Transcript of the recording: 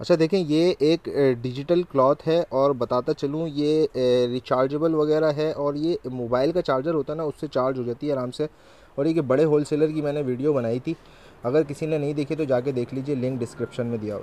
अच्छा देखें ये एक डिजिटल क्लॉथ है और बताता चलूँ ये रिचार्जेबल वगैरह है और ये मोबाइल का चार्जर होता है ना उससे चार्ज हो जाती है आराम से और ये बड़े होल सेलर की मैंने वीडियो बनाई थी अगर किसी ने नहीं देखी तो जाके देख लीजिए लिंक डिस्क्रिप्शन में दिया हुआ